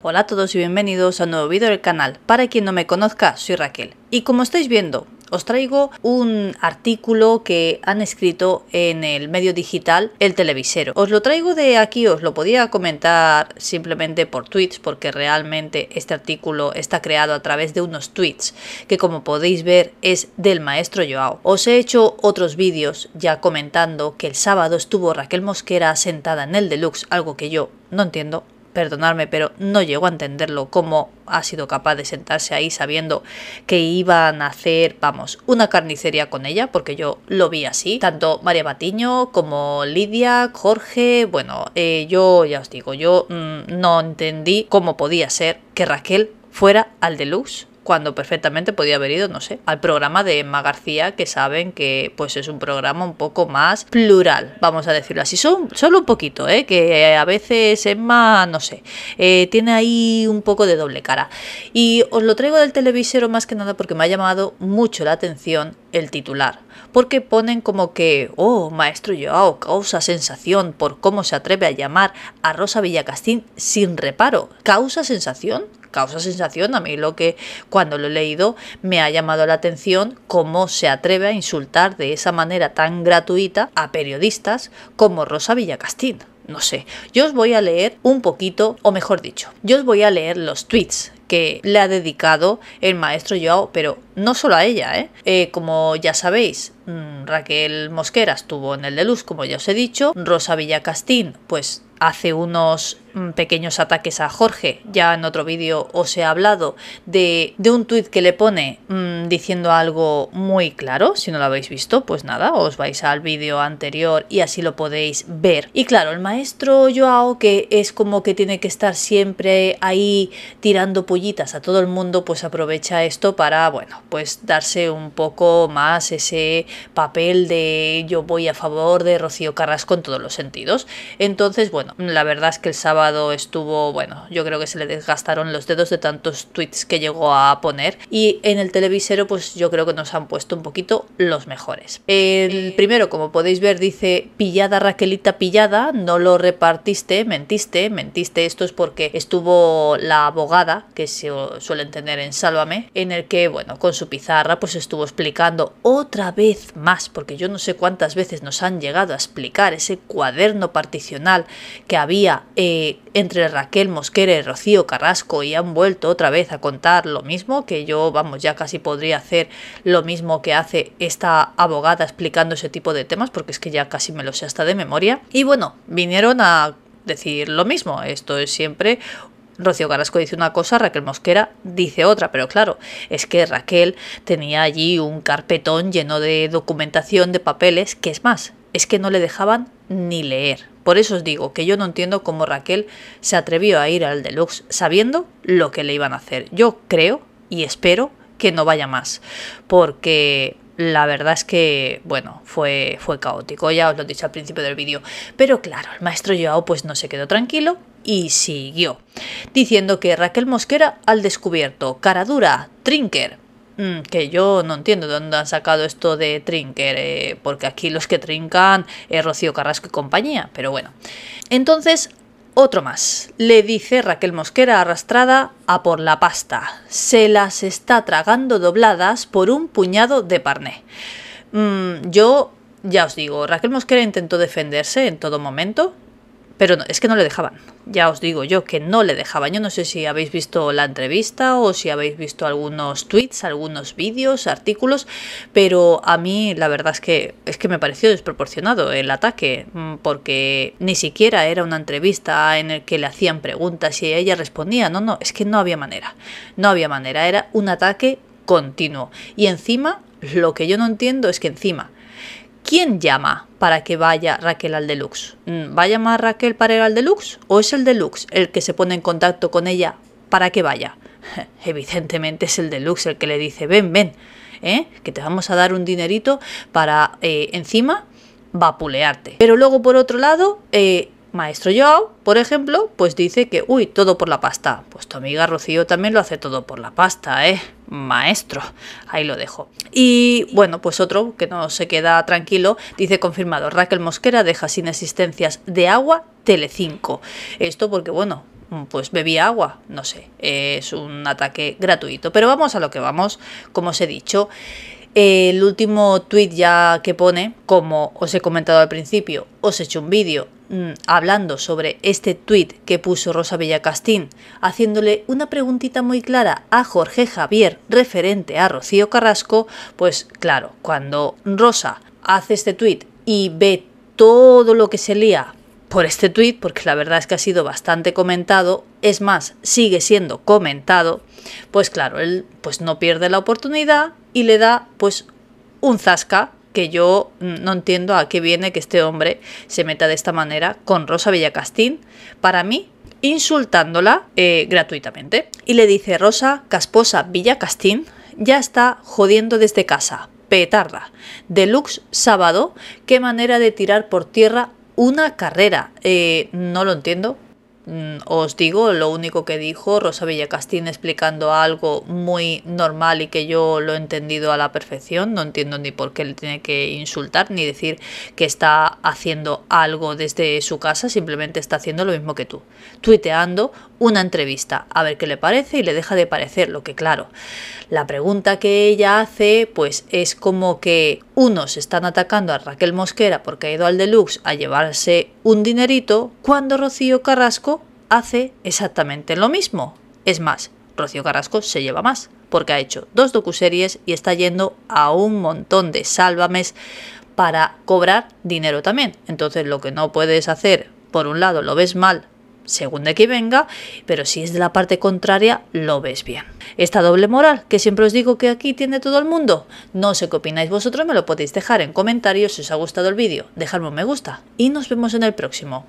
Hola a todos y bienvenidos a un nuevo vídeo del canal. Para quien no me conozca, soy Raquel. Y como estáis viendo, os traigo un artículo que han escrito en el medio digital El Televisero. Os lo traigo de aquí, os lo podía comentar simplemente por tweets, porque realmente este artículo está creado a través de unos tweets, que como podéis ver es del maestro Joao. Os he hecho otros vídeos ya comentando que el sábado estuvo Raquel Mosquera sentada en el deluxe, algo que yo no entiendo perdonarme, pero no llego a entenderlo, cómo ha sido capaz de sentarse ahí sabiendo que iban a hacer, vamos, una carnicería con ella, porque yo lo vi así, tanto María Batiño como Lidia, Jorge, bueno, eh, yo ya os digo, yo mm, no entendí cómo podía ser que Raquel fuera al deluxe cuando perfectamente podía haber ido, no sé, al programa de Emma García, que saben que pues es un programa un poco más plural, vamos a decirlo así, son, solo un poquito, ¿eh? que a veces Emma, no sé, eh, tiene ahí un poco de doble cara. Y os lo traigo del televisero más que nada porque me ha llamado mucho la atención el titular, porque ponen como que, oh, maestro Joao causa sensación por cómo se atreve a llamar a Rosa Villacastín sin reparo, causa sensación causa sensación. A mí lo que cuando lo he leído me ha llamado la atención cómo se atreve a insultar de esa manera tan gratuita a periodistas como Rosa Villacastín. No sé, yo os voy a leer un poquito, o mejor dicho, yo os voy a leer los tweets que le ha dedicado el maestro Joao, pero no solo a ella, Eh, eh como ya sabéis, mm, Raquel Mosquera estuvo en el de Luz, como ya os he dicho, Rosa Villacastín, pues hace unos Mm, pequeños ataques a Jorge. Ya en otro vídeo os he hablado de, un tuit que le pone mm, diciendo algo muy claro. Si no lo habéis visto, pues nada, os vais al vídeo anterior y así lo podéis ver. Y claro, el maestro Joao, que es como que tiene que estar siempre ahí tirando pollitas a todo el mundo, pues aprovecha esto para, bueno, pues darse un poco más ese papel de yo voy a favor de Rocío Carrasco en todos los sentidos. Entonces, bueno, la verdad es que el sábado estuvo, bueno, yo creo que se le desgastaron los dedos de tantos tweets que llegó a poner. Y en el televisero, pues yo creo que nos han puesto un poquito los mejores. El primero, como podéis ver, dice: Pillada Raquelita, pillada, no lo repartiste, mentiste, mentiste. Esto es porque estuvo la abogada, que se suelen tener en Sálvame, en el que, bueno, con su pizarra, pues estuvo explicando otra vez más, porque yo no sé cuántas veces nos han llegado a explicar ese cuaderno particional que había. Eh, entre Raquel Mosquera y Rocío Carrasco y han vuelto otra vez a contar lo mismo, que yo, vamos, ya casi podría hacer lo mismo que hace esta abogada explicando ese tipo de temas, porque es que ya casi me lo sé hasta de memoria. Y bueno, vinieron a decir lo mismo, esto es siempre Rocío Carrasco dice una cosa, Raquel Mosquera dice otra, pero claro, es que Raquel tenía allí un carpetón lleno de documentación, de papeles, que es más, es que no le dejaban ni leer. Por eso os digo que yo no entiendo cómo Raquel se atrevió a ir al deluxe sabiendo lo que le iban a hacer. Yo creo y espero que no vaya más, porque la verdad es que, bueno, fue, fue caótico, ya os lo he dicho al principio del vídeo. Pero claro, el maestro Joao pues no se quedó tranquilo y siguió, diciendo que Raquel Mosquera al descubierto, cara dura, trinker, Mm, que yo no entiendo de dónde han sacado esto de Trinker, eh, porque aquí los que trincan es Rocío Carrasco y compañía, pero bueno. Entonces, otro más. Le dice Raquel Mosquera arrastrada a por la pasta. Se las está tragando dobladas por un puñado de parné. Mm, yo ya os digo, Raquel Mosquera intentó defenderse en todo momento, pero no, es que no le dejaban. Ya os digo yo que no le dejaban. Yo no sé si habéis visto la entrevista o si habéis visto algunos tweets, algunos vídeos, artículos, pero a mí la verdad es que es que me pareció desproporcionado el ataque, mm, porque ni siquiera era una entrevista en la que le hacían preguntas y ella respondía. No, no, es que no había manera. No había manera, era un ataque continuo. Y encima, lo que yo no entiendo es que encima, ¿quién llama para que vaya Raquel al deluxe. Mm, ¿Vaya a llamar Raquel para el al deluxe? ¿O es el deluxe el que se pone en contacto con ella para que vaya? Evidentemente es el deluxe el que le dice, ven, ven, ¿eh? que te vamos a dar un dinerito para eh, encima vapulearte. Pero luego, por otro lado, eh, Maestro Joao, por ejemplo, pues dice que, uy, todo por la pasta. Pues tu amiga Rocío también lo hace todo por la pasta, ¿eh? maestro. Ahí lo dejo. Y bueno, pues otro que no se queda tranquilo, dice confirmado, Raquel Mosquera deja sin existencias de agua Telecinco. Esto porque bueno, pues bebía agua, no sé, es un ataque gratuito. Pero vamos a lo que vamos, como os he dicho. El último tweet ya que pone, como os he comentado al principio, os he hecho un vídeo Mm, hablando sobre este tuit que puso Rosa Villacastín, haciéndole una preguntita muy clara a Jorge Javier referente a Rocío Carrasco, pues claro, cuando Rosa hace este tuit y ve todo lo que se lía por este tuit, porque la verdad es que ha sido bastante comentado, es más, sigue siendo comentado, pues claro, él pues no pierde la oportunidad y le da pues un zasca que yo no entiendo a qué viene que este hombre se meta de esta manera con Rosa Villacastín, para mí insultándola eh, gratuitamente. Y le dice Rosa Casposa Villacastín, ya está jodiendo desde casa, petarda. Deluxe sábado, qué manera de tirar por tierra una carrera. Eh, no lo entiendo, Mm, os digo lo único que dijo Rosa Villacastín explicando algo muy normal y que yo lo he entendido a la perfección. No entiendo ni por qué le tiene que insultar ni decir que está haciendo algo desde su casa, simplemente está haciendo lo mismo que tú. Tuiteando una entrevista, a ver qué le parece y le deja de parecer, lo que claro. La pregunta que ella hace pues es como que unos están atacando a Raquel Mosquera porque ha ido al deluxe a llevarse un dinerito, cuando Rocío Carrasco hace exactamente lo mismo. Es más, Rocío Carrasco se lleva más, porque ha hecho dos docuseries y está yendo a un montón de sálvames para cobrar dinero también. Entonces lo que no puedes hacer, por un lado lo ves mal según de que venga, pero si es de la parte contraria, lo ves bien. Esta doble moral, que siempre os digo que aquí tiene todo el mundo. No sé qué opináis vosotros, me lo podéis dejar en comentarios si os ha gustado el vídeo, dejadme un me gusta y nos vemos en el próximo.